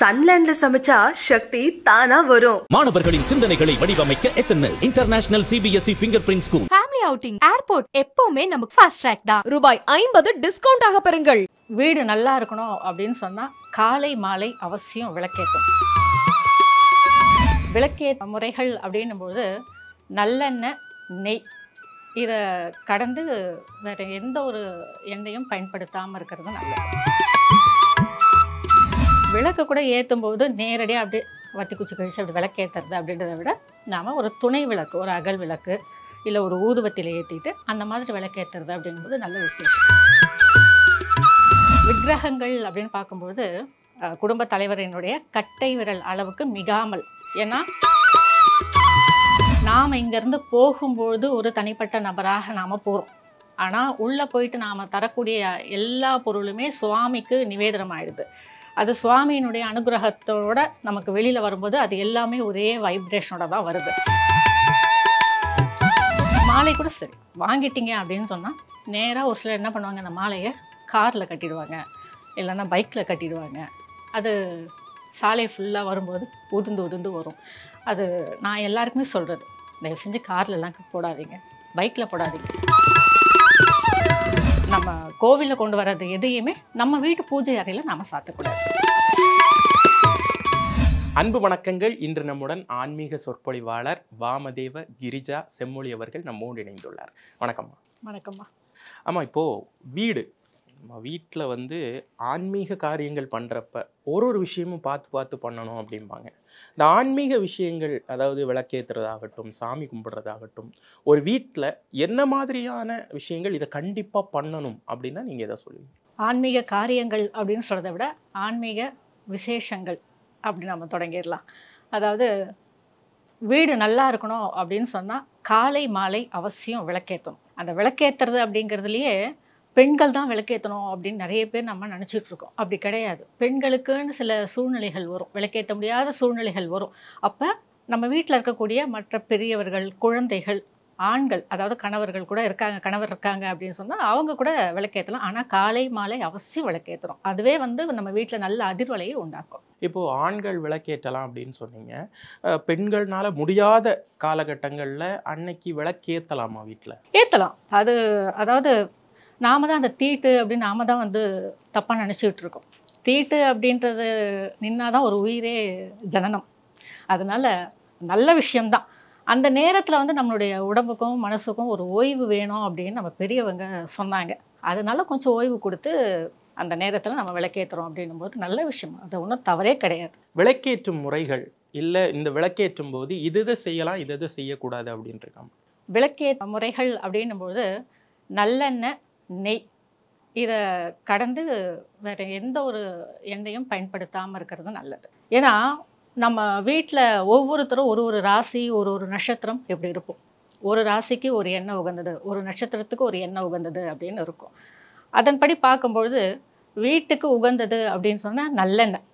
சன்லேண்ட்ல சமைச்சா சக்தி தானா வரும் மாணவர்களின் சிந்தனைகளை வடிவமைக்க S N S international CBSE fingerprint school family outing airport எப்பவுமே நமக்கு ஃபாஸ்ட் ட்ராக் தான் ரூபாய் ஐம்பது டிஸ்கவுண்ட் ஆக பெறுங்கள் வீடு நல்லா இருக்கணும் அப்படின்னு சொன்னா காலை மாலை அவசியம் விளக்கேற்றும் விளக்கே முறைகள் அப்படின்னும் போது நல்லெண்ணெய் நெய் இதை கடந்து வேறு எந்த ஒரு எண்ணெயும் பயன்படுத்தாமல் இருக்கிறது நல்லது விளக்கு கூட ஏற்றும் போது நேரடியாக அப்படியே வட்டி குச்சி கழிச்சு அப்படி விளக்கு ஏற்றுறது அப்படின்றத விட நாம் ஒரு துணை விளக்கு ஒரு அகல் விளக்கு இல்லை ஒரு ஊதுவத்தில் ஏற்றிட்டு அந்த மாதிரி விளக்கு ஏற்றுறது அப்படிங்கும்போது நல்ல விஷயம் விக்கிரகங்கள் அப்படின்னு பார்க்கும்போது குடும்ப தலைவரினுடைய கட்டை விரல் அளவுக்கு மிகாமல் ஏன்னா நாம் இங்கேருந்து போகும்பொழுது ஒரு தனிப்பட்ட நபராக நாம் போகிறோம் ஆனால் உள்ளே போயிட்டு நாம் தரக்கூடிய எல்லா பொருளுமே சுவாமிக்கு நிவேதனம் ஆயிடுது அது சுவாமியினுடைய அனுகிரகத்தோட நமக்கு வெளியில் வரும்போது அது எல்லாமே ஒரே வைப்ரேஷனோட தான் வருது மாலை கூட சரி வாங்கிட்டீங்க அப்படின்னு சொன்னால் நேராக ஒரு சிலர் என்ன பண்ணுவாங்க அந்த மாலையை காரில் கட்டிடுவாங்க இல்லைன்னா பைக்கில் கட்டிடுவாங்க அது சாலை ஃபுல்லாக வரும்போது உதுந்து உதுந்து வரும் அது நான் எல்லாருக்குமே சொல்கிறது தயவு செஞ்சு கார்லலாம் போடாதீங்க பைக்கில் போடாதீங்க நம்ம கோவிலில் கொண்டு வர்றது எதையுமே நம்ம வீட்டு பூஜை அறையில் நாம் சாத்தக்கூடாது அன்பு வணக்கங்கள் இன்று நம்முடன் ஆன்மீக சொற்பொழிவாளர் வாமதேவ கிரிஜா செம்மொழி அவர்கள் நம்மோடு இணைந்துள்ளார் வணக்கம்மா வணக்கம்மா ஆமாம் இப்போது வீடு நம்ம வீட்டில் வந்து ஆன்மீக காரியங்கள் பண்ணுறப்ப ஒரு ஒரு விஷயமும் பார்த்து பார்த்து பண்ணணும் அப்படிம்பாங்க இந்த ஆன்மீக விஷயங்கள் அதாவது விளக்கேற்றுறதாகட்டும் சாமி கும்பிட்றதாகட்டும் ஒரு வீட்டில் என்ன மாதிரியான விஷயங்கள் இதை கண்டிப்பாக பண்ணணும் அப்படின்னா நீங்கள் எதை சொல்லுவீங்க ஆன்மீக காரியங்கள் அப்படின்னு சொல்கிறத விட ஆன்மீக விசேஷங்கள் அப்படி நம்ம தொடங்கிடலாம் அதாவது வீடு நல்லா இருக்கணும் அப்படின்னு சொன்னால் காலை மாலை அவசியம் விளக்கேற்றணும் அந்த விளக்கேற்றுறது அப்படிங்கிறதுலையே பெண்கள் தான் விளக்கேற்றணும் அப்படின்னு நிறைய பேர் நம்ம நினச்சிட்டு இருக்கோம் அப்படி கிடையாது பெண்களுக்குன்னு சில சூழ்நிலைகள் வரும் விளக்கேற்ற முடியாத சூழ்நிலைகள் வரும் அப்போ நம்ம வீட்டில் இருக்கக்கூடிய மற்ற பெரியவர்கள் குழந்தைகள் ஆண்கள் அதாவது கணவர்கள் கூட இருக்காங்க கணவர் இருக்காங்க அப்படின்னு சொன்னால் அவங்க கூட விளக்கேற்றலாம் ஆனால் காலை மாலை அவசியம் விளக்கேற்றுறோம் அதுவே வந்து நம்ம வீட்டில் நல்ல அதிர்வலையை உண்டாக்கும் இப்போது ஆண்கள் விளக்கேற்றலாம் அப்படின்னு சொன்னீங்க பெண்கள்னால முடியாத காலகட்டங்களில் அன்னைக்கு விளக்கேற்றலாமா வீட்டில் ஏற்றலாம் அது அதாவது நாம் தான் அந்த தீட்டு அப்படின்னு நாம தான் வந்து தப்பாக நினச்சிக்கிட்டு இருக்கோம் தீட்டு அப்படின்றது நின்னா தான் ஒரு உயிரே ஜனனம் அதனால் நல்ல விஷயம்தான் அந்த நேரத்தில் வந்து நம்மளுடைய உடம்புக்கும் மனசுக்கும் ஒரு ஓய்வு வேணும் அப்படின்னு நம்ம பெரியவங்க சொன்னாங்க அதனால கொஞ்சம் ஓய்வு கொடுத்து அந்த நேரத்தில் நம்ம விளக்கேற்றுறோம் அப்படின்னும் போது நல்ல விஷயம் அது ஒன்றும் தவறே கிடையாது விளக்கேற்றும் முறைகள் இல்லை இந்த விளக்கேற்றும் போது இது இதை செய்யலாம் இது இதை செய்யக்கூடாது அப்படின்ட்டு இருக்காங்க முறைகள் அப்படின்னும் போது நல்லெண்ணெய் நெய் இதை கடந்து வேறு எந்த ஒரு எண்ணெயும் பயன்படுத்தாமல் இருக்கிறது நல்லது ஏன்னா நம்ம வீட்டில் ஒவ்வொருத்தரும் ஒரு ஒரு ராசி ஒரு ஒரு நட்சத்திரம் எப்படி இருப்போம் ஒரு ராசிக்கு ஒரு எண்ணெய் உகந்தது ஒரு நட்சத்திரத்துக்கு ஒரு எண்ணெய் உகந்தது அப்படின்னு இருக்கும் அதன்படி பார்க்கும்பொழுது வீட்டுக்கு உகந்தது அப்படின்னு சொன்னால் நல்லெண்ணெய்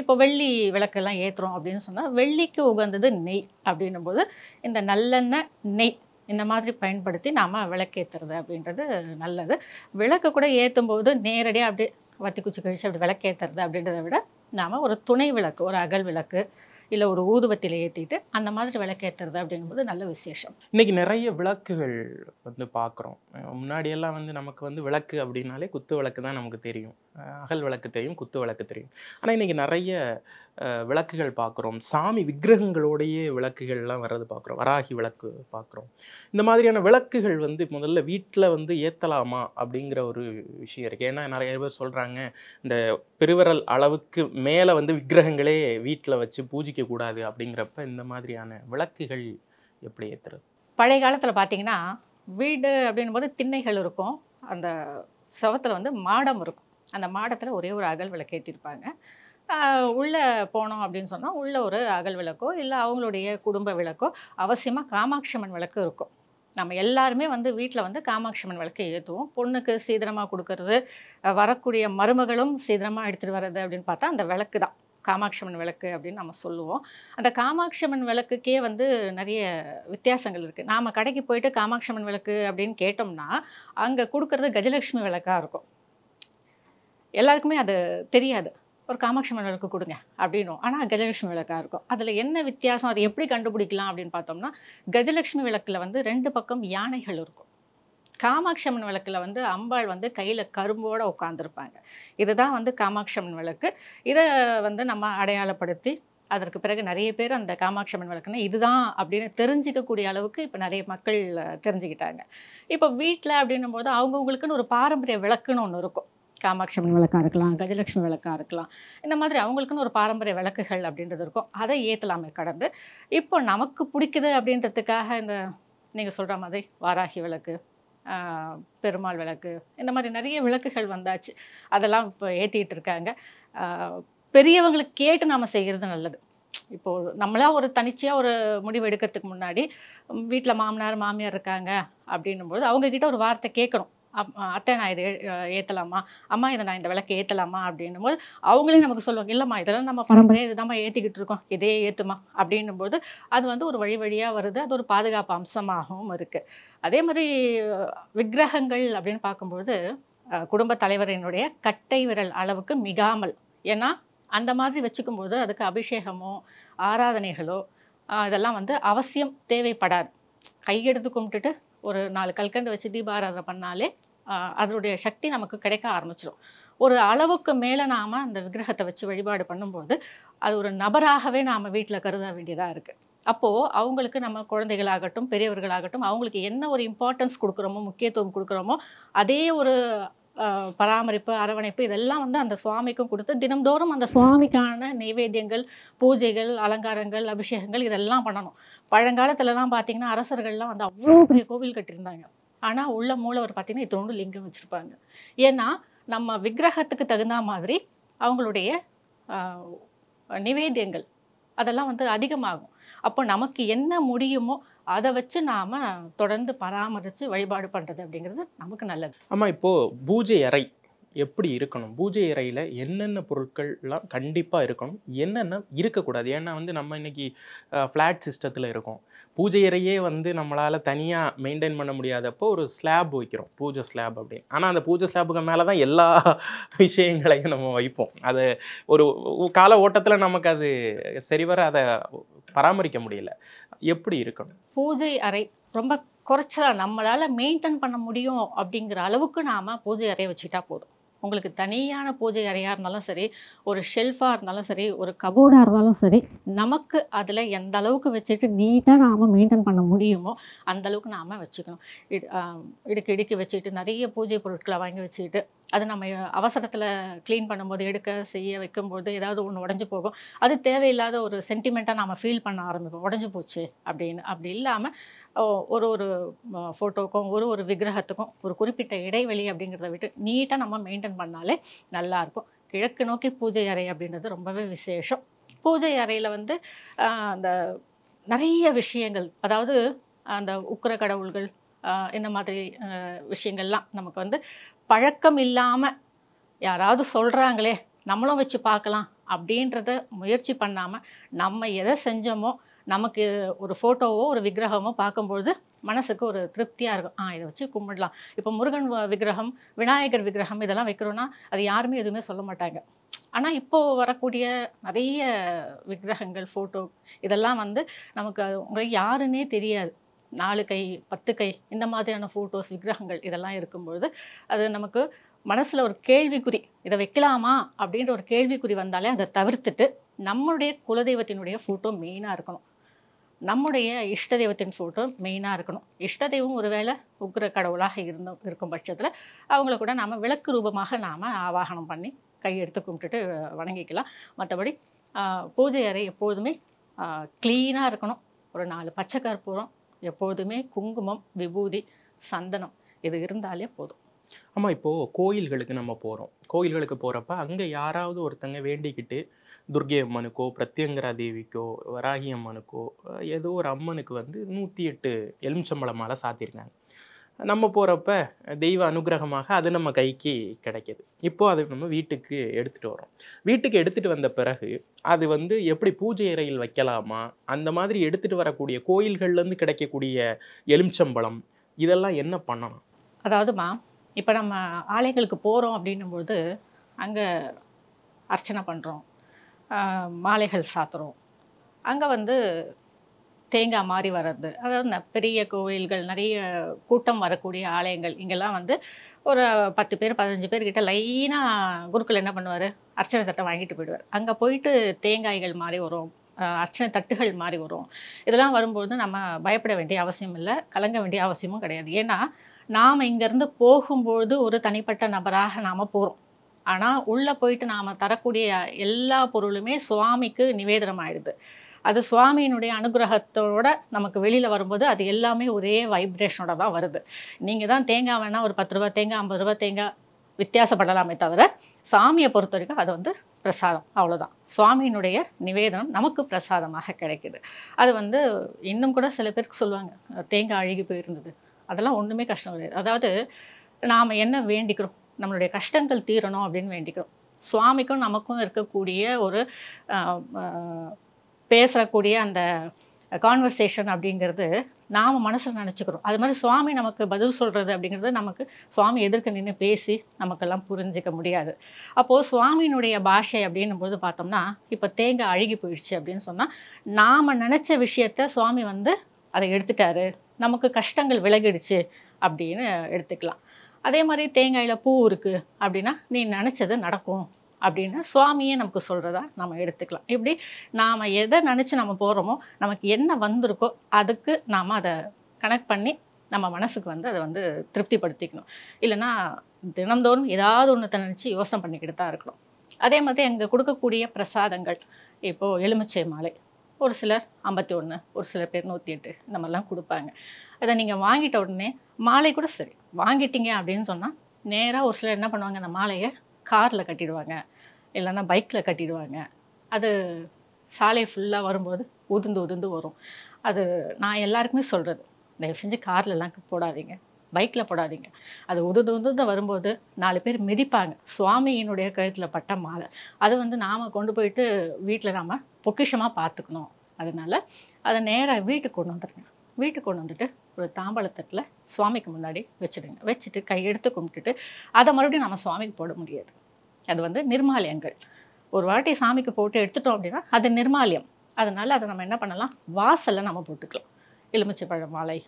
இப்போ வெள்ளி விளக்கெல்லாம் ஏற்றுறோம் அப்படின்னு சொன்னால் வெள்ளிக்கு உகந்தது நெய் அப்படின்னும்போது இந்த நல்லெண்ணெய் நெய் இந்த மாதிரி பயன்படுத்தி நாம் விளக்கேற்றுறது அப்படின்றது நல்லது விளக்கு கூட ஏற்றும் போது நேரடியாக அப்படியே வத்தி குச்சி கழிச்சு அப்படி விளக்கேற்றுறது அப்படின்றத விட நாம் ஒரு துணை விளக்கு ஒரு அகல் விளக்கு இல்லை ஒரு ஊதுபத்தியில் ஏற்றிட்டு அந்த மாதிரி விளக்கேற்றுறது அப்படிங்கும்போது நல்ல விசேஷம் இன்றைக்கி நிறைய விளக்குகள் வந்து பார்க்குறோம் முன்னாடியெல்லாம் வந்து நமக்கு வந்து விளக்கு அப்படின்னாலே குத்து விளக்கு தான் நமக்கு தெரியும் அகல் விளக்கு தெரியும் குத்து விளக்கு தெரியும் ஆனால் இன்றைக்கி நிறைய விளக்குகள் பார்க்குறோம் சாமி விக்கிரகங்களோடையே விளக்குகள்லாம் வர்றது பார்க்குறோம் வராகி விளக்கு பார்க்குறோம் இந்த மாதிரியான விளக்குகள் வந்து முதல்ல வீட்டில் வந்து ஏற்றலாமா அப்படிங்கிற ஒரு விஷயம் இருக்குது ஏன்னா நிறைய பேர் சொல்கிறாங்க இந்த பெருவரல் அளவுக்கு மேலே வந்து விக்கிரகங்களே வீட்டில் வச்சு பூஜிக்கக்கூடாது அப்படிங்கிறப்ப இந்த மாதிரியான விளக்குகள் எப்படி ஏற்றுறது பழைய காலத்தில் பார்த்தீங்கன்னா வீடு அப்படின்னும் போது திண்ணைகள் இருக்கும் அந்த சவத்தில் வந்து மாடம் இருக்கும் அந்த மாடத்தில் ஒரே ஒரு அகல் விளக்கு ஏற்றிருப்பாங்க உள்ளே போனோம் அப்படின்னு சொன்னால் உள்ளே ஒரு அகல் விளக்கோ இல்லை அவங்களுடைய குடும்ப விளக்கோ அவசியமாக காமாட்சிமன் விளக்கு இருக்கும் நம்ம எல்லாருமே வந்து வீட்டில் வந்து காமாட்சிமன் விளக்கை ஏற்றுவோம் பொண்ணுக்கு சீதனமாக கொடுக்கறது வரக்கூடிய மருமகளும் சீதனமாக எடுத்துகிட்டு வர்றது அப்படின்னு பார்த்தா அந்த விளக்கு தான் காமாட்சிமன் விளக்கு அப்படின்னு நம்ம சொல்லுவோம் அந்த காமாட்சிமன் விளக்குக்கே வந்து நிறைய வித்தியாசங்கள் இருக்குது நாம் கடைக்கு போயிட்டு காமாட்சிமன் விளக்கு அப்படின்னு கேட்டோம்னா அங்கே கொடுக்குறது கஜலட்சுமி விளக்காக இருக்கும் எல்லாருக்குமே அது தெரியாது ஒரு காமாட்சி விளக்கு கொடுங்க அப்படின்னும் ஆனால் கஜலட்சுமி விளக்காக இருக்கும் அதில் என்ன வித்தியாசம் அதை எப்படி கண்டுபிடிக்கலாம் அப்படின்னு பார்த்தோம்னா கஜலட்சுமி விளக்கில் வந்து ரெண்டு பக்கம் யானைகள் இருக்கும் காமாட்சி அம்மன் விளக்கில் வந்து அம்பாள் வந்து கையில் கரும்போடு உட்காந்துருப்பாங்க இதுதான் வந்து காமாட்சி அம்மன் விளக்கு இதை வந்து நம்ம அடையாளப்படுத்தி அதற்கு பிறகு நிறைய பேர் அந்த காமாட்சி அம்மன் விளக்குனா இதுதான் அப்படின்னு தெரிஞ்சிக்கக்கூடிய அளவுக்கு இப்போ நிறைய மக்கள் தெரிஞ்சுக்கிட்டாங்க இப்போ வீட்டில் அப்படின்னும் போது அவங்கவுங்களுக்குன்னு ஒரு பாரம்பரிய விளக்குன்னு ஒன்று இருக்கும் காமாட்சி அம்மன் இருக்கலாம் கஜலட்சுமி விளக்காக இருக்கலாம் இந்த மாதிரி அவங்களுக்குன்னு ஒரு பாரம்பரிய விளக்குகள் அப்படின்றது இருக்கும் அதை ஏற்றலாமே கடந்து இப்போ நமக்கு பிடிக்குது அப்படின்றதுக்காக இந்த நீங்கள் சொல்கிற மாதிரி வாராகி விளக்கு பெருமாள் விளக்கு இந்த மாதிரி நிறைய விளக்குகள் வந்தாச்சு அதெல்லாம் இப்போ ஏற்றிக்கிட்டு இருக்காங்க பெரியவங்களுக்கு கேட்டு நாம் செய்கிறது நல்லது இப்போது நம்மளாக ஒரு தனிச்சையாக ஒரு முடிவு எடுக்கிறதுக்கு முன்னாடி வீட்டில் மாமனார் மாமியார் இருக்காங்க அப்படின்னும் போது அவங்கக்கிட்ட ஒரு வார்த்தை கேட்கணும் அத்தை நான் இதை ஏற்றலாமா அம்மா இதை நான் இந்த விளக்கு ஏற்றலாமா அப்படின்னும் போது அவங்களே நமக்கு சொல்லுவாங்க இல்லைம்மா இதெல்லாம் நம்ம பரம்பரையாக இதுதாம்மா ஏற்றிக்கிட்டு இருக்கோம் இதே ஏற்றுமா அப்படின்னும் போது அது வந்து ஒரு வழி வழியாக வருது அது ஒரு பாதுகாப்பு அம்சமாகவும் இருக்குது அதே மாதிரி விக்கிரகங்கள் அப்படின்னு பார்க்கும்போது குடும்ப தலைவரினுடைய கட்டை விரல் அளவுக்கு மிகாமல் ஏன்னா அந்த மாதிரி வச்சுக்கும்போது அதுக்கு அபிஷேகமோ ஆராதனைகளோ இதெல்லாம் வந்து அவசியம் தேவைப்படாது கையெடுத்து கும்பிட்டுட்டு ஒரு நாலு கல்கண்டு வச்சு தீபாராதனை பண்ணாலே அதனுடைய சக்தி நமக்கு கிடைக்க ஆரம்பிச்சிடும் ஒரு அளவுக்கு மேலே நாம் அந்த விக்கிரகத்தை வச்சு வழிபாடு பண்ணும்போது அது ஒரு நபராகவே நாம் வீட்டில் கருத வேண்டியதாக இருக்குது அப்போது அவங்களுக்கு நம்ம குழந்தைகளாகட்டும் பெரியவர்களாகட்டும் அவங்களுக்கு என்ன ஒரு இம்பார்ட்டன்ஸ் கொடுக்குறோமோ முக்கியத்துவம் கொடுக்குறோமோ அதே ஒரு பராமரிப்பு அரவணைப்பு இதெல்லாம் வந்து அந்த சுவாமிக்கும் கொடுத்து தினம்தோறும் அந்த சுவாமிக்கான நைவேத்தியங்கள் பூஜைகள் அலங்காரங்கள் அபிஷேகங்கள் இதெல்லாம் பண்ணணும் பழங்காலத்துலலாம் பார்த்தீங்கன்னா அரசர்கள்லாம் வந்து அவ்வளோ பெரிய கோவில் கட்டியிருந்தாங்க ஆனால் உள்ள மூலவர் பார்த்திங்கன்னா இத்தோண்டு லிங்கம் வச்சுருப்பாங்க ஏன்னா நம்ம விக்கிரகத்துக்கு தகுந்த மாதிரி அவங்களுடைய நிவேதியங்கள் அதெல்லாம் வந்து அதிகமாகும் அப்போ நமக்கு என்ன முடியுமோ அதை வச்சு நாம் தொடர்ந்து பராமரித்து வழிபாடு பண்ணுறது அப்படிங்கிறது நமக்கு நல்லது ஆமாம் இப்போது பூஜை அறை எப்படி இருக்கணும் பூஜை அறையில் என்னென்ன பொருட்கள்லாம் கண்டிப்பாக இருக்கணும் என்னென்ன இருக்கக்கூடாது ஏன்னா வந்து நம்ம இன்றைக்கி ஃப்ளாட் சிஸ்டத்தில் இருக்கோம் பூஜை அறையே வந்து நம்மளால் தனியாக மெயின்டைன் பண்ண முடியாதப்போ ஒரு ஸ்லாப் வைக்கிறோம் பூஜை ஸ்லாப் அப்படின்னு ஆனால் அந்த பூஜை ஸ்லாப்புக்கு மேலே தான் எல்லா விஷயங்களையும் நம்ம வைப்போம் அது ஒரு கால ஓட்டத்தில் நமக்கு அது சரிவர அதை பராமரிக்க முடியல எப்படி இருக்கணும் பூஜை அறை ரொம்ப குறைச்சலாக நம்மளால் மெயின்டைன் பண்ண முடியும் அப்படிங்கிற அளவுக்கு நாம் பூஜை அறையை வச்சுக்கிட்டா போதும் உங்களுக்கு தனியான பூஜை அறையாக இருந்தாலும் சரி ஒரு ஷெல்ஃபாக இருந்தாலும் சரி ஒரு கபோர்டாக இருந்தாலும் சரி நமக்கு அதில் எந்த அளவுக்கு வச்சுட்டு நீட்டாக நாம் மெயின்டைன் பண்ண முடியுமோ அந்த அளவுக்கு நாம் வச்சுக்கணும் இடுக்கு இடுக்கி வச்சுக்கிட்டு நிறைய பூஜை பொருட்களை வாங்கி வச்சுக்கிட்டு அது நம்ம அவசரத்தில் க்ளீன் பண்ணும்போது எடுக்க செய்ய வைக்கும்போது ஏதாவது ஒன்று உடஞ்சி போகும் அது தேவையில்லாத ஒரு சென்டிமெண்ட்டாக நம்ம ஃபீல் பண்ண ஆரம்பிப்போம் உடஞ்சி போச்சு அப்படின்னு அப்படி இல்லாமல் ஒரு ஒரு ஃபோட்டோக்கும் ஒரு ஒரு விக்கிரகத்துக்கும் ஒரு குறிப்பிட்ட இடைவெளி அப்படிங்கிறத விட்டு நீட்டாக நம்ம மெயின்டைன் பண்ணாலே நல்லாயிருக்கும் கிழக்கு நோக்கி பூஜை அறை அப்படின்றது ரொம்பவே விசேஷம் பூஜை அறையில் வந்து அந்த நிறைய விஷயங்கள் அதாவது அந்த உக்கர கடவுள்கள் இந்த மாதிரி விஷயங்கள்லாம் நமக்கு வந்து பழக்கம் இல்லாமல் யாராவது சொல்கிறாங்களே நம்மளும் வச்சு பார்க்கலாம் அப்படின்றத முயற்சி பண்ணாமல் நம்ம எதை செஞ்சோமோ நமக்கு ஒரு ஃபோட்டோவோ ஒரு விக்கிரகமோ பார்க்கும்பொழுது மனசுக்கு ஒரு திருப்தியாக இருக்கும் ஆ இதை வச்சு கும்பிடலாம் இப்போ முருகன் விக்கிரகம் விநாயகர் விக்கிரகம் இதெல்லாம் வைக்கிறோன்னா அது யாருமே எதுவுமே சொல்ல மாட்டாங்க ஆனால் இப்போது வரக்கூடிய நிறைய விக்கிரகங்கள் ஃபோட்டோ இதெல்லாம் வந்து நமக்கு உங்களுக்கு யாருன்னே தெரியாது நாலு கை பத்து கை இந்த மாதிரியான ஃபோட்டோஸ் விக்கிரகங்கள் இதெல்லாம் இருக்கும்பொழுது அது நமக்கு மனசில் ஒரு கேள்விக்குறி இதை வைக்கலாமா அப்படின்ற ஒரு கேள்விக்குறி வந்தாலே அதை தவிர்த்துட்டு நம்மளுடைய குலதெய்வத்தினுடைய ஃபோட்டோ மெயினாக இருக்கணும் நம்முடைய இஷ்ட தெய்வத்தின் ஃபோட்டோ மெயினாக இருக்கணும் இஷ்ட தெய்வம் ஒருவேளை உக்ர கடவுளாக இருந்தோம் இருக்கும் பட்சத்தில் அவங்கள கூட நாம் விளக்கு ரூபமாக நாம் ஆவாகனம் பண்ணி கையெடுத்து கும்பிட்டுட்டு வணங்கிக்கலாம் மற்றபடி பூஜை அறை எப்போதுமே க்ளீனாக இருக்கணும் ஒரு நாலு பச்சை கற்பூரம் எப்போதுமே குங்குமம் விபூதி சந்தனம் இது இருந்தாலே போதும் ஆமாம் இப்போது கோயில்களுக்கு நம்ம போகிறோம் கோயில்களுக்கு போகிறப்ப அங்கே யாராவது ஒருத்தங்க வேண்டிக்கிட்டு துர்கை அம்மனுக்கோ பிரத்யங்கரா தேவிக்கோ வராகி அம்மனுக்கோ ஏதோ ஒரு அம்மனுக்கு வந்து நூற்றி எட்டு எலுமிச்சம்பழ மாலை சாத்தியிருக்காங்க நம்ம போகிறப்ப தெய்வ அனுகிரகமாக அது நம்ம கைக்கு கிடைக்கிது இப்போது அதை நம்ம வீட்டுக்கு எடுத்துகிட்டு வரோம் வீட்டுக்கு எடுத்துகிட்டு வந்த பிறகு அது வந்து எப்படி பூஜை அறையில் வைக்கலாமா அந்த மாதிரி எடுத்துகிட்டு வரக்கூடிய கோயில்கள்லேருந்து கிடைக்கக்கூடிய எலுமிச்சம்பழம் இதெல்லாம் என்ன பண்ணணும் அதாவதுமா இப்போ நம்ம ஆலைகளுக்கு போகிறோம் அப்படின்னும்போது அங்கே அர்ச்சனை பண்ணுறோம் மாலைகள் சாத்துறோம் அங்கே வந்து தேங்காய் மாதிரி வர்றது அதாவது பெரிய கோயில்கள் நிறைய கூட்டம் வரக்கூடிய ஆலயங்கள் இங்கெல்லாம் வந்து ஒரு பத்து பேர் பதினஞ்சு பேர்கிட்ட லைனாக குருக்கள் என்ன பண்ணுவார் அர்ச்சனை தட்டை வாங்கிட்டு போயிடுவார் அங்கே போயிட்டு தேங்காய்கள் மாதிரி வரும் அர்ச்சனை தட்டுகள் மாதிரி வரும் இதெல்லாம் வரும்போது நம்ம பயப்பட வேண்டிய அவசியம் இல்லை கலங்க வேண்டிய அவசியமும் கிடையாது ஏன்னா நாம் இங்கேருந்து போகும்போது ஒரு தனிப்பட்ட நபராக நாம் போகிறோம் ஆனால் உள்ளே போயிட்டு நாம் தரக்கூடிய எல்லா பொருளுமே சுவாமிக்கு நிவேதனம் ஆயிடுது அது சுவாமியினுடைய அனுகிரகத்தோட நமக்கு வெளியில் வரும்போது அது எல்லாமே ஒரே வைப்ரேஷனோட தான் வருது நீங்கள் தான் தேங்காய் வேணால் ஒரு பத்து ரூபா தேங்காய் ஐம்பது ரூபா தேங்காய் வித்தியாசப்படலாமே தவிர சாமியை பொறுத்த வரைக்கும் அது வந்து பிரசாதம் அவ்வளோதான் சுவாமியினுடைய நிவேதனம் நமக்கு பிரசாதமாக கிடைக்குது அது வந்து இன்னும் கூட சில பேருக்கு சொல்லுவாங்க தேங்காய் அழுகி போயிருந்தது அதெல்லாம் ஒன்றுமே கஷ்டம் கிடையாது அதாவது நாம் என்ன வேண்டிக்கிறோம் நம்மளுடைய கஷ்டங்கள் தீரணும் அப்படின்னு வேண்டிக்கிறோம் சுவாமிக்கும் நமக்கும் இருக்கக்கூடிய ஒரு பேசக்கூடிய அந்த கான்வர்சேஷன் அப்படிங்கிறது நாம் மனசில் நினச்சிக்கிறோம் அது மாதிரி சுவாமி நமக்கு பதில் சொல்கிறது அப்படிங்கிறது நமக்கு சுவாமி எதிர்க்க நின்று பேசி நமக்கெல்லாம் புரிஞ்சிக்க முடியாது அப்போது சுவாமியினுடைய பாஷை அப்படின்னும் போது பார்த்தோம்னா இப்போ தேங்காய் அழுகி போயிடுச்சு அப்படின்னு சொன்னால் நாம் நினச்ச விஷயத்த சுவாமி வந்து அதை எடுத்துட்டாரு நமக்கு கஷ்டங்கள் விலகிடுச்சு அப்படின்னு எடுத்துக்கலாம் அதே மாதிரி தேங்காயில் பூ இருக்குது அப்படின்னா நீ நினச்சது நடக்கும் அப்படின்னு சுவாமியே நமக்கு சொல்கிறதா நம்ம எடுத்துக்கலாம் இப்படி நாம் எதை நினச்சி நம்ம போகிறோமோ நமக்கு என்ன வந்திருக்கோ அதுக்கு நாம் அதை கனெக்ட் பண்ணி நம்ம மனசுக்கு வந்து அதை வந்து திருப்திப்படுத்திக்கணும் இல்லைனா தினந்தோறும் ஏதாவது ஒன்று நினச்சி யோசனை பண்ணிக்கிட்டு தான் இருக்கணும் அதே மாதிரி அங்கே கொடுக்கக்கூடிய பிரசாதங்கள் இப்போது எலுமிச்சை மாலை ஒரு சிலர் ஐம்பத்தி ஒன்று ஒரு சில பேர் நூற்றி எட்டு இந்த மாதிரிலாம் கொடுப்பாங்க அதை நீங்கள் வாங்கிட்ட உடனே மாலை கூட சரி வாங்கிட்டீங்க அப்படின்னு சொன்னால் நேராக ஒரு சிலர் என்ன பண்ணுவாங்க அந்த மாலையை காரில் கட்டிடுவாங்க இல்லைன்னா பைக்கில் கட்டிடுவாங்க அது சாலை ஃபுல்லாக வரும்போது உதுந்து உதுந்து வரும் அது நான் எல்லாருக்குமே சொல்கிறது தயவு செஞ்சு கார்லலாம் போடாதீங்க பைக்கில் போடாதீங்க அது உதுந்து உதுந்து வரும்போது நாலு பேர் மிதிப்பாங்க சுவாமியினுடைய கழுத்தில் பட்ட மாலை அது வந்து நாம் கொண்டு போயிட்டு வீட்டில் நாம் பொக்கிஷமாக பார்த்துக்கணும் அதனால் அதை நேராக வீட்டுக்கு கொண்டு வந்துடுங்க வீட்டுக்கு கொண்டு வந்துட்டு ஒரு தாம்பழத்தட்டில் சுவாமிக்கு முன்னாடி வச்சுடுங்க வச்சுட்டு கையெடுத்து கும்பிட்டுட்டு அதை மறுபடியும் நம்ம சுவாமிக்கு போட முடியாது அது வந்து நிர்மாலயங்கள் ஒரு வாட்டி சாமிக்கு போட்டு எடுத்துட்டோம் அப்படின்னா அது நிர்மாலயம் அதனால் அதை நம்ம என்ன பண்ணலாம் வாசலில் நம்ம போட்டுக்கலாம் எலுமிச்சை பழ மாலை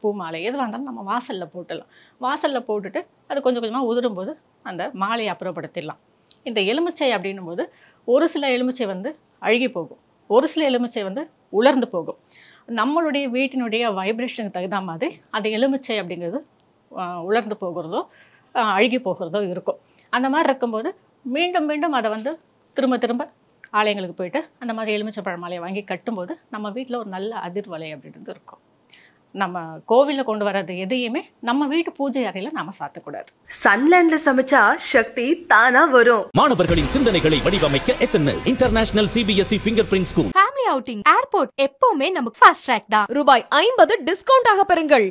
பூ மாலை எது இருந்தாலும் நம்ம வாசலில் போட்டுடலாம் வாசலில் போட்டுட்டு அது கொஞ்சம் கொஞ்சமாக உதிரும்போது அந்த மாலையை அப்புறப்படுத்திடலாம் இந்த எலுமிச்சை அப்படின்னும் போது ஒரு சில எலுமிச்சை வந்து அழுகி போகும் ஒரு சில எலுமிச்சை வந்து உலர்ந்து போகும் நம்மளுடைய வீட்டினுடைய வைப்ரேஷனுக்கு தகுந்த மாதிரி அந்த எலுமிச்சை அப்படிங்கிறது உலர்ந்து போகிறதோ அழுகி போகிறதோ இருக்கும் அந்த மாதிரி இருக்கும்போது மீண்டும் மீண்டும் அதை வந்து திரும்ப திரும்ப ஆலயங்களுக்கு போயிட்டு அந்த மாதிரி எலுமிச்சை பழமாலையை வாங்கி கட்டும்போது நம்ம வீட்டில் ஒரு நல்ல அதிர்வலை அப்படின்றது இருக்கும் நம்ம கோவிலில் கொண்டு வர்றது எதையுமே நம்ம வீட்டு பூஜை அறையில நாம சாத்தக்கூடாது சன்லேண்ட்ல சமைச்சா சக்தி தானா வரும் மாணவர்களின் சிந்தனைகளை வடிவமைக்க S international CBSE fingerprint school family outing airport எப்பவுமே நமக்கு ஃபாஸ்ட் ட்ராக் தான் ரூபாய் ஐம்பது டிஸ்கவுண்ட் ஆக பெறுங்கள்